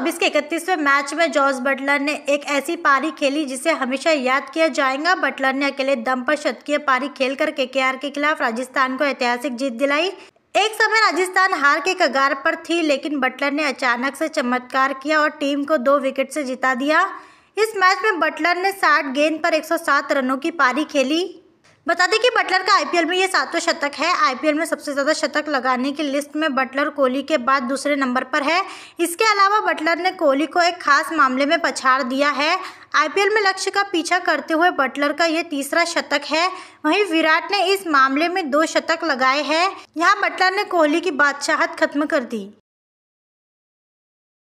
2024 के इकतीसवें मैच में जॉर्ज बटलर ने एक ऐसी पारी खेली जिसे हमेशा याद किया जाएगा बटलर ने अकेले दम पर शतकीय पारी खेलकर केकेआर के खिलाफ राजस्थान को ऐतिहासिक जीत दिलाई एक समय राजस्थान हार के कगार पर थी लेकिन बटलर ने अचानक से चमत्कार किया और टीम को दो विकेट से जिता दिया इस मैच में बटलर ने 60 गेंद पर 107 रनों की पारी खेली बता दें कि बटलर का आईपीएल में ये सातों शतक है आईपीएल में सबसे ज़्यादा शतक लगाने की लिस्ट में बटलर कोहली के बाद दूसरे नंबर पर है इसके अलावा बटलर ने कोहली को एक खास मामले में पछाड़ दिया है आईपीएल में लक्ष्य का पीछा करते हुए बटलर का ये तीसरा शतक है वहीं विराट ने इस मामले में दो शतक लगाए हैं यहाँ बटलर ने कोहली की बादशाहत खत्म कर दी